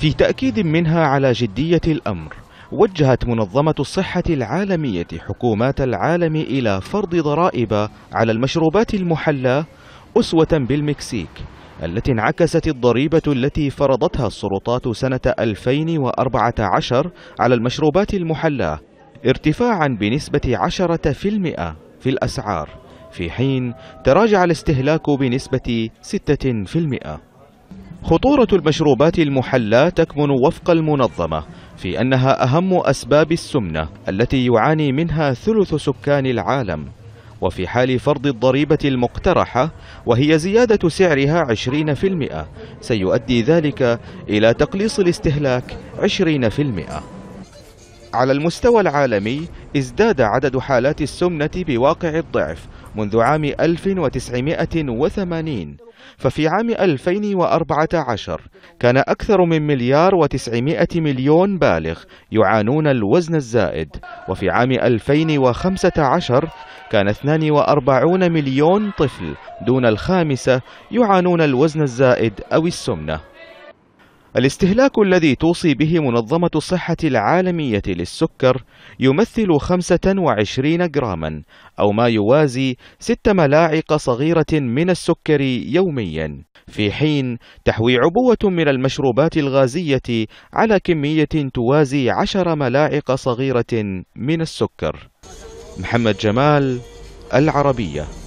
في تأكيد منها على جدية الأمر وجهت منظمة الصحة العالمية حكومات العالم إلى فرض ضرائب على المشروبات المحلاة أسوة بالمكسيك التي انعكست الضريبة التي فرضتها السلطات سنة 2014 على المشروبات المحلاة ارتفاعا بنسبة 10% في الأسعار في حين تراجع الاستهلاك بنسبة 6% خطورة المشروبات المحلاة تكمن وفق المنظمة في أنها أهم أسباب السمنة التي يعاني منها ثلث سكان العالم وفي حال فرض الضريبة المقترحة وهي زيادة سعرها 20% سيؤدي ذلك إلى تقليص الاستهلاك 20% على المستوى العالمي ازداد عدد حالات السمنة بواقع الضعف منذ عام 1980 ففي عام 2014 كان أكثر من مليار وتسعمائة مليون بالغ يعانون الوزن الزائد وفي عام 2015 كان 42 مليون طفل دون الخامسة يعانون الوزن الزائد أو السمنة الاستهلاك الذي توصي به منظمة الصحة العالمية للسكر يمثل 25 جراما أو ما يوازي 6 ملاعق صغيرة من السكر يوميا في حين تحوي عبوة من المشروبات الغازية على كمية توازي 10 ملاعق صغيرة من السكر محمد جمال العربيه